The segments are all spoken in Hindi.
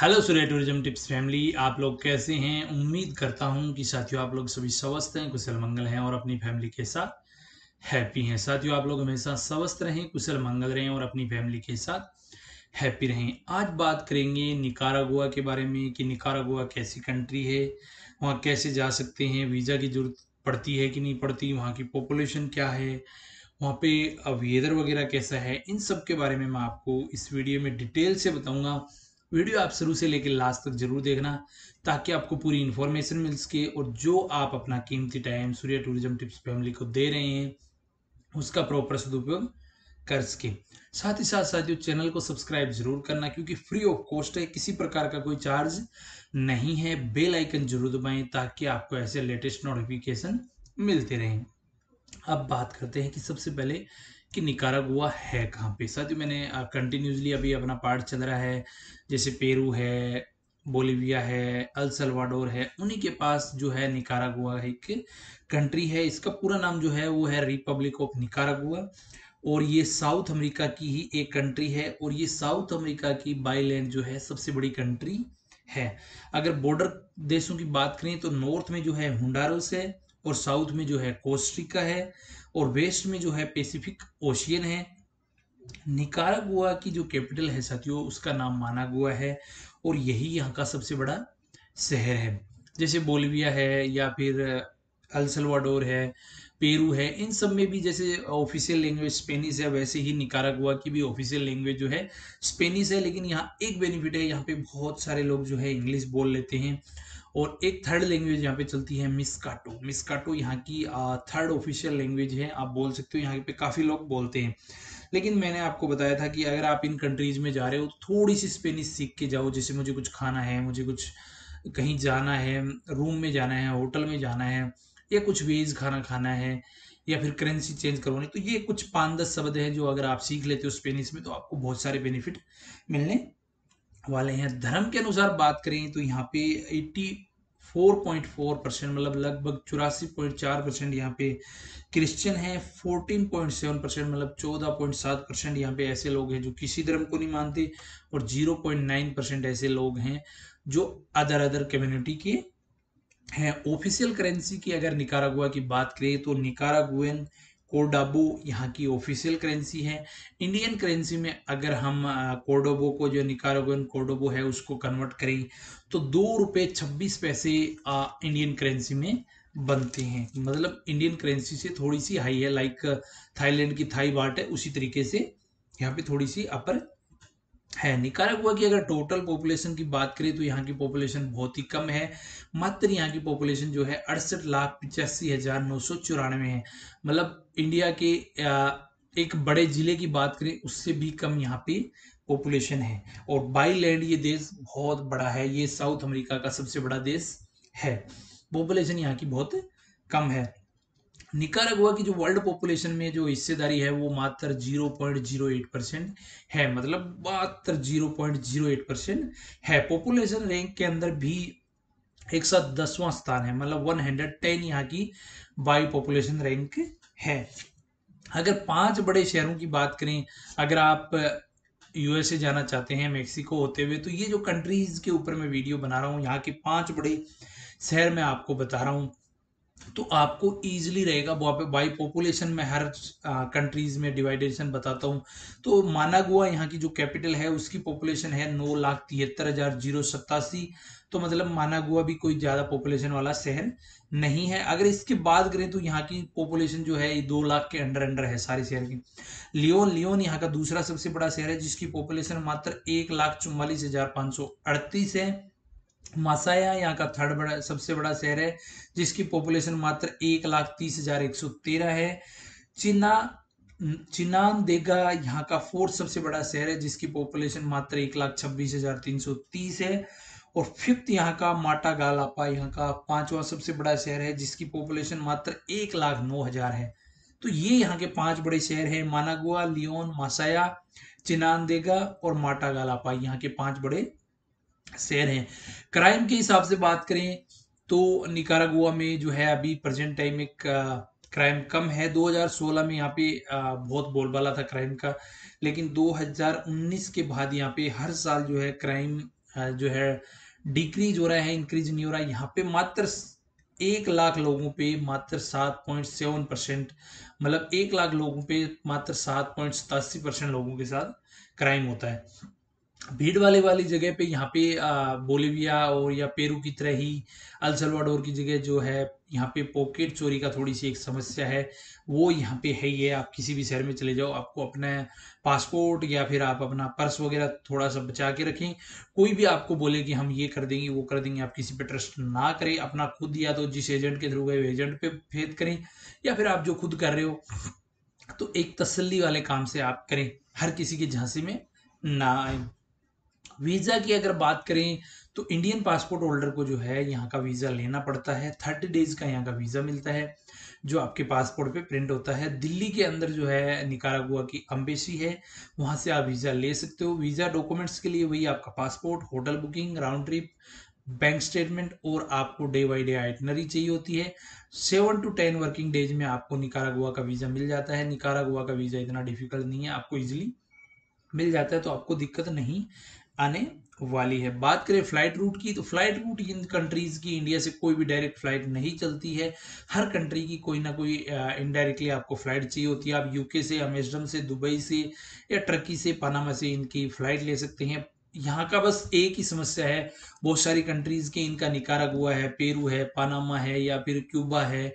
hello Surya tourism tips family आप लोग कैसे हैं उम्मीद करता हूं कि साथियों आप लोग सभी स्वस्थ हैं कुशल मंगल हैं और अपनी फैमिली के साथ हैप्पी हैं साथियों आप लोग हमेशा स्वस्थ रहें कुशल मंगल रहें और अपनी फैमिली के साथ हैप्पी रहें आज बात करेंगे निकारागुआ के बारे में कि निकारागुआ कैसी कंट्री है वहाँ कैसे जा सकते हैं वीज़ा की जरूरत पड़ती है कि नहीं पड़ती वहाँ की पॉपुलेशन क्या है वहाँ पे वेदर वगैरह कैसा है इन सब के बारे में मैं आपको इस वीडियो में डिटेल से बताऊँगा वीडियो आप शुरू से लेकर लास्ट तक जरूर देखना ताकि आपको पूरी इन्फॉर्मेशन मिल सके और जो आप अपना कीमती time Surya tourism tips family को दे रहे हैं उसका प्रॉपर सदुपयोग कर सके साथ ही साथ साथियों चैनल को सब्सक्राइब जरूर करना क्योंकि फ्री ऑफ कॉस्ट है किसी प्रकार का कोई चार्ज नहीं है बेल आइकन जरूर दबाएं ताकि आपको ऐसे लेटेस्ट नोटिफिकेशन मिलते रहें अब बात करते हैं कि सबसे पहले कि निकारागुआ है कहाँ पे साथ ही मैंने कंटिन्यूसली अभी अपना पार्ट चल रहा है जैसे पेरू है बोलीविया है अल सलवाडोर है उन्हीं के पास जो है निकारागुआ एक कंट्री है इसका पूरा नाम जो है वो है रिपब्लिक ऑफ निकारागुआ और ये साउथ अमेरिका की ही एक कंट्री है और ये साउथ अमेरिका की बाई लैंड जो है सबसे बड़ी कंट्री है अगर बॉर्डर देशों की बात करें तो नॉर्थ में जो है हुडारोस है और साउथ में जो है कोस्टिका है और वेस्ट में जो है पेसिफिक ओशियन है निकारागुआ की जो कैपिटल है साथियों उसका नाम माना गोवा है और यही यहाँ का सबसे बड़ा शहर है जैसे बोलिविया है या फिर अल्सलवाडोर है पेरू है इन सब में भी जैसे ऑफिशियल लैंग्वेज स्पेनिश है वैसे ही निकारागुआ की भी ऑफिशियल लैंग्वेज जो है स्पेनिश है लेकिन यहाँ एक बेनिफिट है यहाँ पे बहुत सारे लोग जो है इंग्लिश बोल लेते हैं और एक थर्ड लैंग्वेज यहाँ पे चलती है मिसकाटो मिसकाटो यहाँ की थर्ड ऑफिशियल लैंग्वेज है आप बोल सकते हो यहाँ पे काफ़ी लोग बोलते हैं लेकिन मैंने आपको बताया था कि अगर आप इन कंट्रीज में जा रहे हो तो थोड़ी सी स्पेनिश सीख के जाओ जैसे मुझे कुछ खाना है मुझे कुछ कहीं जाना है रूम में जाना है होटल में जाना है या कुछ वेज खाना खाना है या फिर करेंसी चेंज करवानी तो ये कुछ पाँच दस शब्द हैं जो अगर आप सीख लेते हो स्पेनिश में तो आपको बहुत सारे बेनिफिट मिलने वाले हैं धर्म के अनुसार बात करें तो यहाँ पे 84.4 परसेंट मतलब लगभग चौरासी पॉइंट चार परसेंट यहाँ पे क्रिश्चियन हैं 14.7 परसेंट मतलब 14.7 परसेंट यहाँ पे ऐसे लोग हैं जो किसी धर्म को नहीं मानते और 0.9 परसेंट ऐसे लोग हैं जो अदर अदर कम्युनिटी के हैं ऑफिशियल करेंसी की अगर निकारागुआ की बात करें तो निकारागुएन कोडाबो यहाँ की ऑफिशियल करेंसी है इंडियन करेंसी में अगर हम कोडोबो को जो निकारोगन कोडोबो है उसको कन्वर्ट करें तो दो रुपये छब्बीस पैसे इंडियन करेंसी में बनते हैं मतलब इंडियन करेंसी से थोड़ी सी हाई है लाइक थाईलैंड की थाई बाट है उसी तरीके से यहाँ पे थोड़ी सी अपर है हुआ की अगर टोटल पॉपुलेशन की बात करें तो यहाँ की पॉपुलेशन बहुत ही कम है मात्र यहाँ की पॉपुलेशन जो है अड़सठ लाख पिचासी हजार नौ सौ चौरानवे है मतलब इंडिया के एक बड़े जिले की बात करें उससे भी कम यहाँ पे पॉपुलेशन है और बाई लैंड ये देश बहुत बड़ा है ये साउथ अमेरिका का सबसे बड़ा देश है पॉपुलेशन यहाँ की बहुत कम है निकारागुआ की जो वर्ल्ड पॉपुलेशन में जो हिस्सेदारी है वो मात्र 0.08 परसेंट है मतलब मात्र 0.08 परसेंट है पॉपुलेशन रैंक के अंदर भी एक सौ दसवां स्थान है मतलब 110 हंड्रेड टेन यहाँ की बाई पॉपुलेशन रैंक है अगर पांच बड़े शहरों की बात करें अगर आप यूएसए जाना चाहते हैं मेक्सिको होते हुए तो ये जो कंट्रीज के ऊपर मैं वीडियो बना रहा हूँ यहाँ के पांच बड़े शहर में आपको बता रहा हूँ तो आपको इजीली रहेगा वहाँ पे बाई पॉपुलेशन में हर कंट्रीज में डिवाइडेशन बताता हूँ तो गुआ यहाँ की जो कैपिटल है उसकी पॉपुलेशन है नौ लाख तिहत्तर हजार जीरो सत्तासी तो मतलब मानागुआ भी कोई ज़्यादा पॉपुलेशन वाला शहर नहीं है अगर इसके बाद करें तो यहाँ की पॉपुलेशन जो है दो लाख के अंडर अंडर है सारे शहर की लियोन लियोन यहाँ का दूसरा सबसे बड़ा शहर है जिसकी पॉपुलेशन मात्र एक लाख चुम्बालीस हजार पाँच सौ अड़तीस है मासाया यहाँ का थर्ड बड़ा सबसे बड़ा शहर है जिसकी पॉपुलेशन मात्र एक लाख तीस हजार एक सौ तेरह है चिना चिनान देगा यहाँ का फोर्थ सबसे बड़ा शहर है जिसकी पॉपुलेशन मात्र एक लाख छब्बीस हजार तीन सौ तीस है और फिफ्थ यहाँ का माटा गालापा यहाँ का पांचवा सबसे बड़ा शहर है जिसकी पॉपुलेशन मात्र एक लाख नौ हजार है तो ये यहाँ के पांच बड़े शहर हैं मानागुआ लियोन मासाया चिनानदेगा और माटा गालापा यहाँ के पांच बड़े शहर हैं क्राइम के हिसाब से बात करें तो निकारागुआ में जो है अभी प्रेजेंट टाइम एक क्राइम कम है 2016 में यहाँ पे बहुत बोलबाला था क्राइम का लेकिन 2019 के बाद यहाँ पे हर साल जो है क्राइम जो है डिक्रीज हो रहा है इंक्रीज नहीं हो रहा है यहाँ पे मात्र एक लाख लोगों पे मात्र सात पॉइंट सेवन परसेंट मतलब एक लाख लोगों पे मात्र सात पॉइंट सतासी परसेंट लोगों के साथ क्राइम होता है भीड़ वाले वाली जगह पे यहाँ पे बोलिविया और या पेरू की तरह ही अलसलवाडोर की जगह जो है यहाँ पे पॉकेट चोरी का थोड़ी सी एक समस्या है वो यहाँ पे है ये आप किसी भी शहर में चले जाओ आपको अपने पासपोर्ट या फिर आप अपना पर्स वगैरह थोड़ा सा बचा के रखें कोई भी आपको बोले कि हम ये कर देंगे वो कर देंगे आप किसी पे ट्रस्ट ना करें अपना खुद या तो जिस एजेंट के थ्रू गए एजेंट पे फेद करें या फिर आप जो खुद कर रहे हो तो एक तसल्ली वाले काम से आप करें हर किसी के झांसी में ना आए वीज़ा की अगर बात करें तो इंडियन पासपोर्ट होल्डर को जो है यहाँ का वीज़ा लेना पड़ता है थर्टी डेज़ का यहाँ का वीज़ा मिलता है जो आपके पासपोर्ट पे प्रिंट होता है दिल्ली के अंदर जो है निकारागुआ की अम्बेसी है वहाँ से आप वीज़ा ले सकते हो वीज़ा डॉक्यूमेंट्स के लिए वही आपका passport hotel booking round trip bank statement और आपको डे बाई डे आइटनरी चाहिए होती है seven to ten working days में आपको निकारागुआ का वीज़ा मिल जाता है निकारागुआ का वीज़ा इतना डिफिकल्ट नहीं है आपको ईजिली मिल जाता है तो आपको दिक्कत नहीं आने वाली है बात करें फ्लाइट रूट की तो फ्लाइट रूट इन कंट्रीज़ की इंडिया से कोई भी डायरेक्ट फ्लाइट नहीं चलती है हर कंट्री की कोई ना कोई इनडायरेक्टली आपको फ़्लाइट चाहिए होती है आप यूके से एमस्टर्डम से दुबई से या टर्की से पनामा से इनकी फ़्लाइट ले सकते हैं यहाँ का बस एक ही समस्या है बहुत सारी कंट्रीज़ के इनका निकारा गुआ है पेरू है पानामा है या फिर क्यूबा है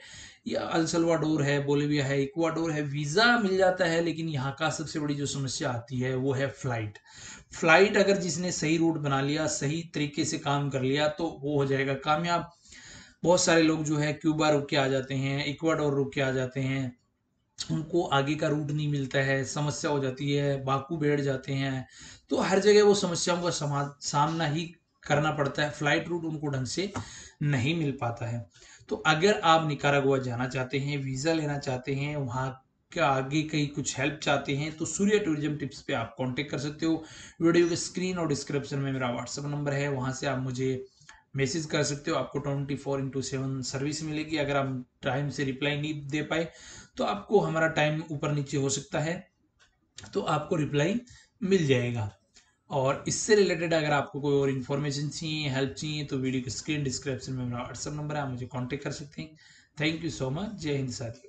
अलसलवाडोर है बोलेविया है इक्वाडोर है वीज़ा मिल जाता है लेकिन यहाँ का सबसे बड़ी जो समस्या आती है वो है फ्लाइट फ्लाइट अगर जिसने सही रूट बना लिया सही तरीके से काम कर लिया तो वो हो जाएगा कामयाब बहुत सारे लोग जो है क्यूबा रुक के आ जाते हैं इक्वाडोर रुक के आ जाते हैं उनको आगे का रूट नहीं मिलता है समस्या हो जाती है बाकू बैठ जाते हैं तो हर जगह वो समस्याओं का सामना ही करना पड़ता है फ्लाइट रूट उनको ढंग से नहीं मिल पाता है तो अगर आप निकारागुआ जाना चाहते हैं वीज़ा लेना चाहते हैं वहाँ का आगे कहीं कुछ हेल्प चाहते हैं तो सूर्य टूरिज्म टिप्स पे आप कांटेक्ट कर सकते हो वीडियो के स्क्रीन और डिस्क्रिप्शन में मेरा व्हाट्सअप नंबर है वहाँ से आप मुझे मैसेज कर सकते हो आपको twenty four into seven service मिलेगी अगर आप टाइम से रिप्लाई नहीं दे पाए तो आपको हमारा टाइम ऊपर नीचे हो सकता है तो आपको रिप्लाई मिल जाएगा और इससे रिलेटेड अगर आपको कोई और इन्फॉर्मेशन चाहिए हेल्प चाहिए तो वीडियो की स्क्रीन डिस्क्रिप्शन में मेरा व्हाट्सअप नंबर है आप मुझे कॉन्टेक्ट कर सकते हैं थैंक यू सो मच जय हिंद साथियों